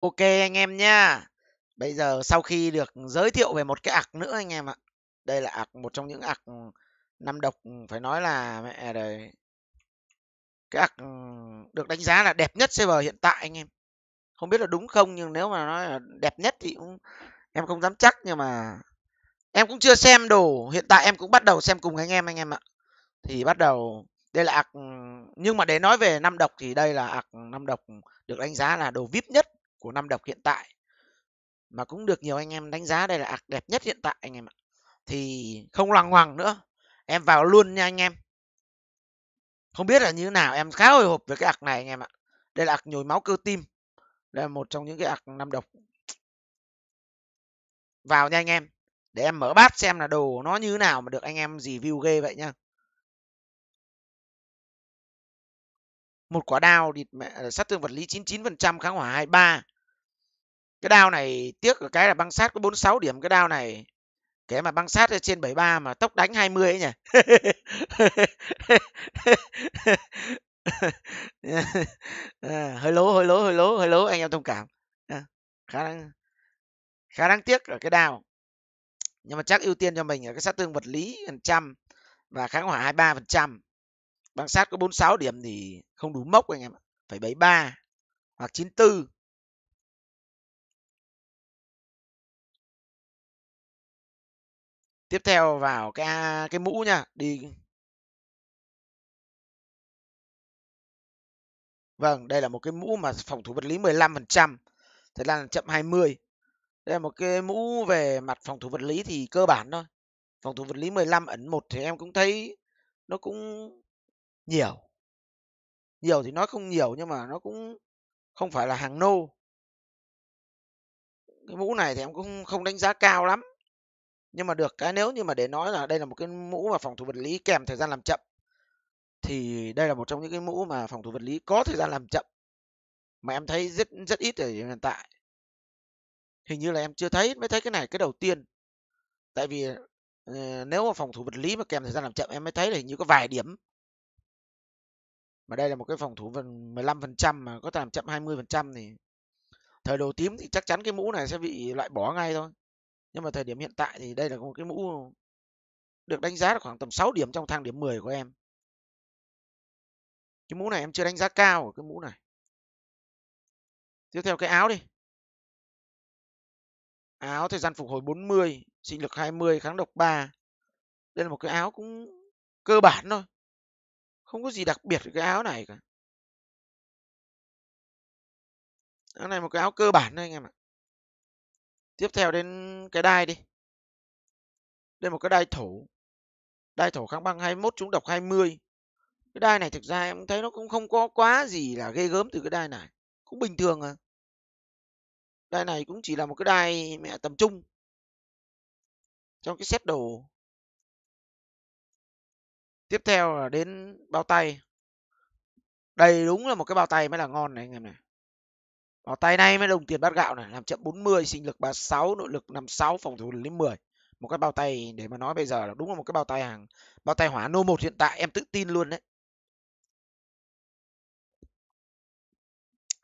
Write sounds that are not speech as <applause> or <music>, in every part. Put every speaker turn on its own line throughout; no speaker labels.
Ok anh em nhá. Bây giờ sau khi được giới thiệu về một cái ạc nữa anh em ạ. Đây là ạc một trong những ạc ừ, năm độc ừ, phải nói là mẹ đời cái ạc ừ, được đánh giá là đẹp nhất server hiện tại anh em. Không biết là đúng không nhưng nếu mà nói là đẹp nhất thì cũng em không dám chắc nhưng mà em cũng chưa xem đồ, hiện tại em cũng bắt đầu xem cùng anh em anh em ạ. Thì bắt đầu đây là ạc nhưng mà để nói về năm độc thì đây là ạc năm độc được đánh giá là đồ vip nhất của năm độc hiện tại mà cũng được nhiều anh em đánh giá đây là ạc đẹp nhất hiện tại anh em ạ thì không loằng hoàng nữa em vào luôn nha anh em không biết là như thế nào em khá hồi hộp với cái ạc này anh em ạ đây là ạc nhồi máu cơ tim đây là một trong những cái ạc năm độc vào nha anh em để em mở bát xem là đồ nó như thế nào mà được anh em review ghê vậy nhá một quả đao địt mẹ ờ, sát thương vật lý 99% kháng hỏa 23 cái đao này tiếc ở cái là băng sát có 46 điểm cái đao này kể mà băng sát trên 73 mà tốc đánh 20 ấy nhỉ <laughs> hơi lố hơi lố hơi lố hơi lố anh em thông cảm à, khá đáng khá đáng tiếc ở cái đao nhưng mà chắc ưu tiên cho mình ở cái sát thương vật lý phần trăm và kháng hỏa 23 phần trăm băng sát có 46 điểm thì không đủ mốc anh em phải 73 hoặc 94
tiếp theo vào cái cái mũ nha đi
Vâng, đây là một cái mũ mà phòng thủ vật lý 15%, thời gian chậm 20. Đây là một cái mũ về mặt phòng thủ vật lý thì cơ bản thôi. Phòng thủ vật lý 15 ẩn 1 thì em cũng thấy nó cũng nhiều. Nhiều thì nói không nhiều nhưng mà nó cũng không phải là hàng nô. Cái mũ này thì em cũng không đánh giá cao lắm nhưng mà được cái nếu như mà để nói là đây là một cái mũ mà phòng thủ vật lý kèm thời gian làm chậm thì đây là một trong những cái mũ mà phòng thủ vật lý có thời gian làm chậm mà em thấy rất rất ít ở hiện tại hình như là em chưa thấy mới thấy cái này cái đầu tiên tại vì ờ, nếu mà phòng thủ vật lý mà kèm thời gian làm chậm em mới thấy là hình như có vài điểm mà đây là một cái phòng thủ 15% mà có thể làm chậm 20% thì thời đồ tím thì chắc chắn cái mũ này sẽ bị loại bỏ ngay thôi nhưng mà thời điểm hiện tại thì đây là một cái mũ được đánh giá là khoảng tầm 6 điểm trong thang điểm 10 của em
cái mũ này em chưa đánh giá cao của cái mũ này tiếp theo cái áo đi áo thời gian phục hồi 40 sinh lực 20 kháng độc 3 đây là một cái áo cũng cơ bản thôi không có gì đặc biệt cái áo này cả áo này một cái áo cơ
bản thôi anh em ạ tiếp theo đến cái đai đi đây một cái đai thổ đai thổ kháng băng 21 chúng độc 20 cái đai này thực ra em thấy nó cũng không có quá gì là ghê gớm từ cái đai này cũng bình thường à đai này cũng chỉ là một cái đai mẹ tầm trung trong cái set
đồ tiếp theo là đến bao tay
đây đúng là một cái bao tay mới là ngon này anh em này ở tay này mới đồng tiền bát gạo này, làm chậm 40, sinh lực 36, nội lực 56, phòng thủ lên 10. Một cái bao tay để mà nói bây giờ là đúng là một cái bao tay hàng bao tay hỏa nô một hiện tại em tự tin luôn đấy.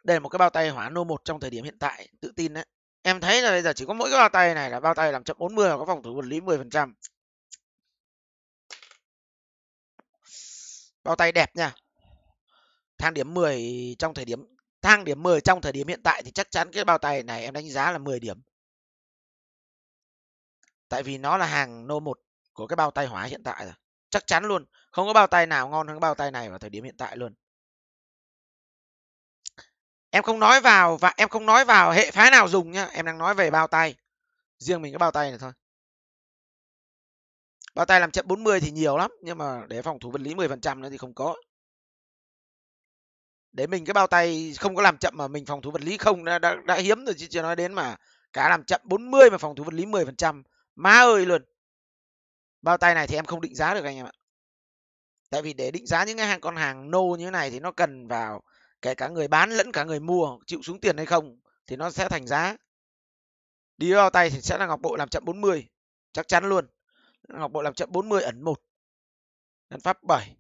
Đây là một cái bao tay hỏa nô một trong thời điểm hiện tại, tự tin đấy. Em thấy là bây giờ chỉ có mỗi cái bao tay này là bao tay làm chậm 40 và có phòng thủ vật lý 10%. Bao tay đẹp nha. Thang điểm 10 trong thời điểm thang điểm 10 trong thời điểm hiện tại thì chắc chắn cái bao tay này em đánh giá là 10 điểm. Tại vì nó là hàng nô 1 của cái bao tay hóa hiện tại rồi. Chắc chắn luôn, không có bao tay nào ngon hơn cái bao tay này vào thời điểm hiện tại luôn. Em không nói vào và em không nói vào hệ phái nào dùng nhá, em đang nói về bao tay. Riêng mình cái bao tay này thôi. Bao tay làm chậm 40 thì nhiều lắm, nhưng mà để phòng thủ vật lý 10% nữa thì không có để mình cái bao tay không có làm chậm mà mình phòng thủ vật lý không đã, đã, đã hiếm rồi chứ chưa nói đến mà cá làm chậm 40 mà phòng thủ vật lý 10 má ơi luôn bao tay này thì em không định giá được anh em ạ tại vì để định giá những cái hàng con hàng nô như thế này thì nó cần vào kể cả người bán lẫn cả người mua chịu xuống tiền hay không thì nó sẽ thành giá đi bao tay thì sẽ là ngọc bội làm chậm 40 chắc chắn luôn ngọc bội làm chậm 40 ẩn một ấn pháp 7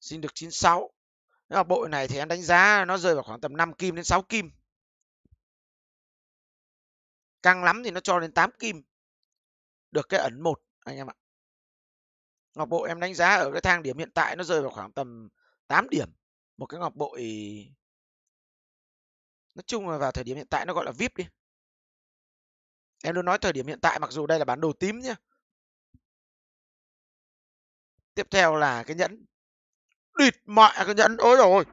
xin được 96 nếu mà bội này thì em đánh giá nó rơi vào khoảng tầm 5 kim đến 6 kim căng lắm thì nó cho đến 8 kim được cái ẩn một anh em ạ ngọc bội em đánh giá ở cái thang điểm hiện tại nó rơi vào khoảng tầm 8 điểm một cái ngọc bội nói chung là vào thời điểm hiện tại nó gọi là vip đi em luôn nói thời điểm hiện tại mặc dù đây là bản đồ tím nhá tiếp theo là cái nhẫn địt mẹ cái nhẫn ôi rồi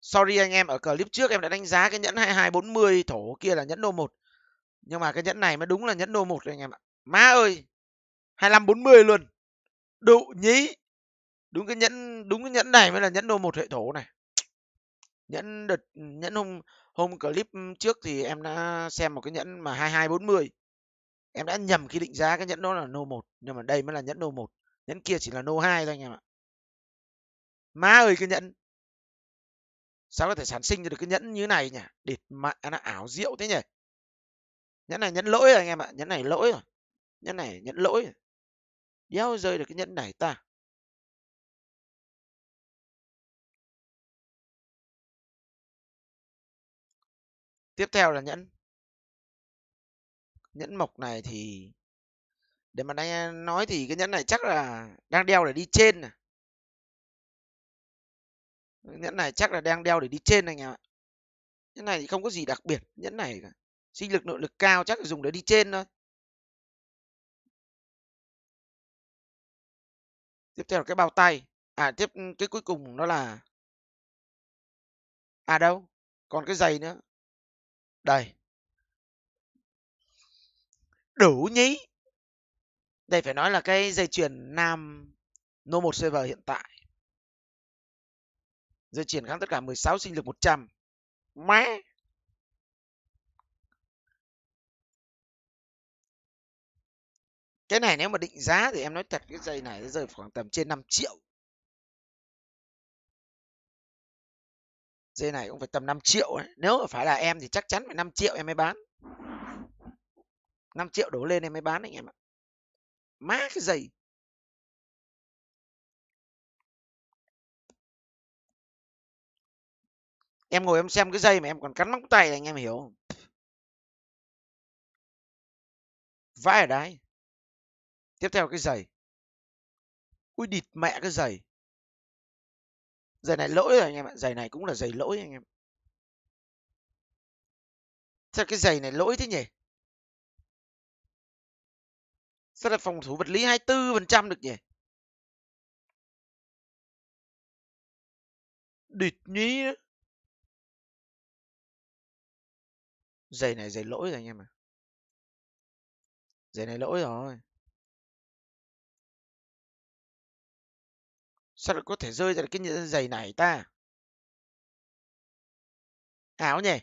sorry anh em ở clip trước em đã đánh giá cái nhẫn 2240 thổ kia là nhẫn nô một nhưng mà cái nhẫn này mới đúng là nhẫn nô một anh em ạ má ơi 2540 luôn đụ nhí đúng cái nhẫn đúng cái nhẫn này mới là nhẫn nô một hệ thổ này nhẫn đợt nhẫn hôm hôm clip trước thì em đã xem một cái nhẫn mà 2240 em đã nhầm khi định giá cái nhẫn đó là nô no 1 nhưng mà đây mới là nhẫn nô no 1 nhẫn kia chỉ là nô no 2 thôi anh em ạ má ơi cái nhẫn sao có thể sản sinh ra được cái nhẫn như này nhỉ địt mẹ nó ảo diệu thế nhỉ nhẫn này nhẫn lỗi rồi anh em ạ nhẫn này lỗi rồi nhẫn này nhẫn lỗi rồi.
đéo rơi được cái nhẫn này ta tiếp theo là nhẫn nhẫn mộc này thì để mà anh nói
thì cái nhẫn này chắc là đang đeo để đi trên này nhẫn này chắc là đang đeo để đi trên anh em ạ nhẫn này thì không có gì đặc biệt nhẫn này cả. sinh lực nội lực cao chắc là dùng để đi trên thôi
tiếp theo là cái bao tay à tiếp ừ, cái cuối cùng nó là à đâu còn cái giày nữa đây
đủ nhí đây phải nói là cái dây chuyền nam No 1 server hiện tại rồi triển kháng tất cả 16 sinh lực 100 má
cái này nếu mà định giá
thì em nói thật cái dây này nó rơi khoảng tầm trên 5 triệu dây này cũng phải tầm 5 triệu ấy. nếu mà phải là em thì chắc chắn phải 5 triệu em mới bán 5 triệu đổ lên em mới bán anh em ạ má cái
dây em ngồi em xem cái dây mà em còn cắn móng tay này, anh em hiểu không vãi ở đấy tiếp theo cái giày ui địt mẹ cái giày giày này lỗi rồi anh em ạ giày này cũng là giày lỗi anh em sao cái giày này lỗi thế nhỉ sao là phòng thủ vật lý 24 phần trăm được nhỉ địt nhí đó. giày này giày lỗi rồi anh em ạ à. giày này lỗi rồi sao lại có thể rơi ra cái giày này ta áo nhỉ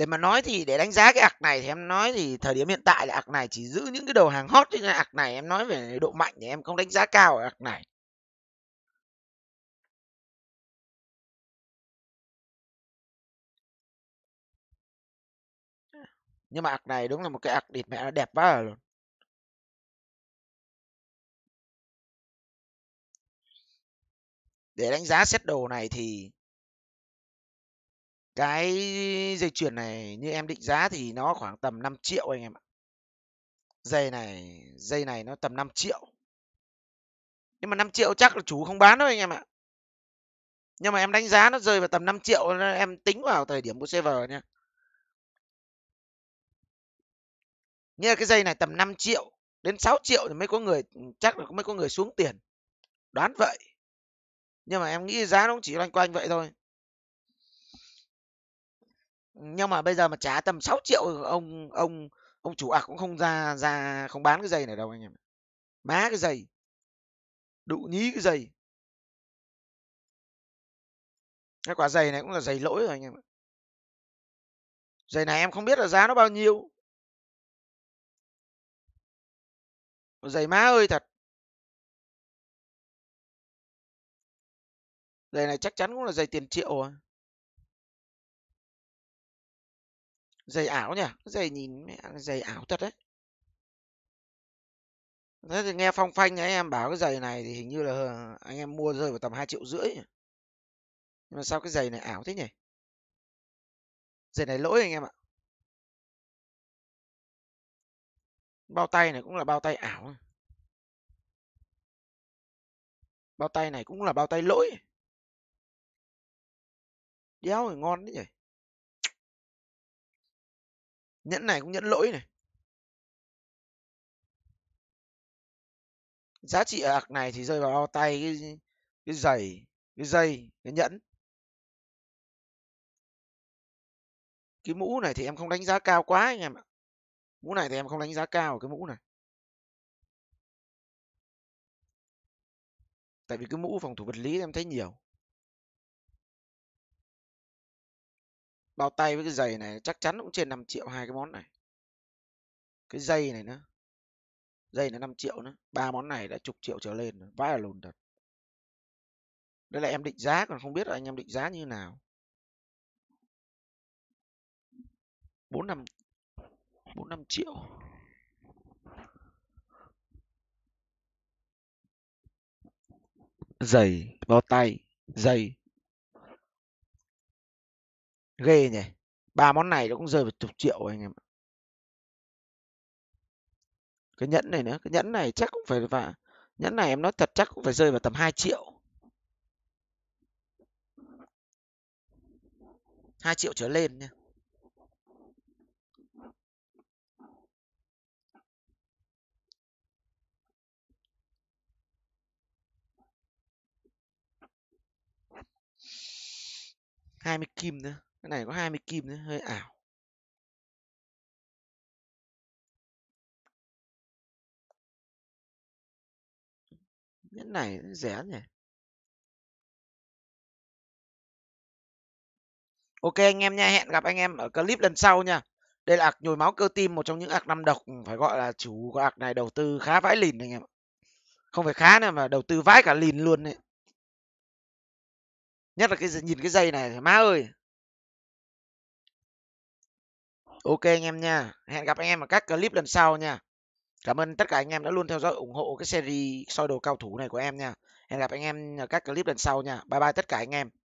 để mà nói thì để đánh giá cái ạc này thì em nói thì thời điểm hiện tại là ạc này chỉ giữ những cái đầu hàng hot chứ ạc này em nói về độ mạnh thì em không đánh giá cao ở ạc này
nhưng mà ạc này đúng là một cái ạc địt mẹ nó đẹp quá luôn
để đánh giá xét đồ này thì cái dây chuyền này như em định giá thì nó khoảng tầm 5 triệu anh em ạ dây này dây này nó tầm 5 triệu nhưng mà 5 triệu chắc là chủ không bán đâu anh em ạ nhưng mà em đánh giá nó rơi vào tầm 5 triệu em tính vào thời điểm của server nha như là cái dây này tầm 5 triệu đến 6 triệu thì mới có người chắc là mới có người xuống tiền đoán vậy nhưng mà em nghĩ giá nó cũng chỉ loanh quanh vậy thôi nhưng mà bây giờ mà trả tầm 6 triệu ông ông ông chủ ạc cũng không ra ra không bán cái giày này đâu anh em má cái giày đụ nhí cái giày
cái quả giày này cũng là giày lỗi rồi anh em ạ giày này em không biết là giá nó bao nhiêu giày má ơi thật giày này chắc chắn cũng là giày tiền triệu à
giày ảo nhỉ giày nhìn giày ảo thật đấy thế thì nghe phong phanh anh em bảo cái giày này thì hình như là ờ, anh em mua rơi vào tầm hai triệu rưỡi nhưng mà sao cái giày này ảo thế nhỉ
giày này lỗi anh em ạ bao tay này cũng là bao tay ảo bao tay này cũng là bao tay lỗi đéo thì ngon đấy nhỉ nhẫn này cũng nhẫn lỗi này giá trị ở ạc này thì rơi vào tay cái cái giày cái dây cái nhẫn cái mũ này thì em không đánh giá cao quá anh em ạ mũ này thì em không đánh giá cao cái mũ này tại vì cái mũ phòng thủ vật lý em thấy nhiều
bao tay với cái giày này chắc chắn cũng trên 5 triệu hai cái món này cái dây này nữa dây là 5 triệu nữa ba món này đã chục triệu trở lên vãi là lùn thật đây là em định giá còn không biết là anh em định giá như nào
bốn năm bốn năm triệu giày bao tay giày
ghê nhỉ ba món này nó cũng rơi vào chục triệu anh em ạ cái nhẫn này nữa cái nhẫn này chắc cũng phải và nhẫn này em nói thật chắc cũng phải rơi vào tầm 2 triệu 2 triệu trở lên nha hai mươi kim nữa cái này
có 20 kim nữa hơi ảo cái này rẻ nhỉ ok anh em
nha hẹn gặp anh em ở clip lần sau nha đây là ạc nhồi máu cơ tim một trong những ạc năm độc phải gọi là chủ của ạc này đầu tư khá vãi lìn anh em không phải khá nữa mà đầu tư vãi cả lìn luôn đấy nhất là cái nhìn cái dây này má ơi Ok anh em nha. Hẹn gặp anh em ở các clip lần sau nha. Cảm ơn tất cả anh em đã luôn theo dõi ủng hộ cái series soi đồ cao thủ này của em nha. Hẹn gặp anh em ở các clip lần sau nha. Bye bye tất cả anh em.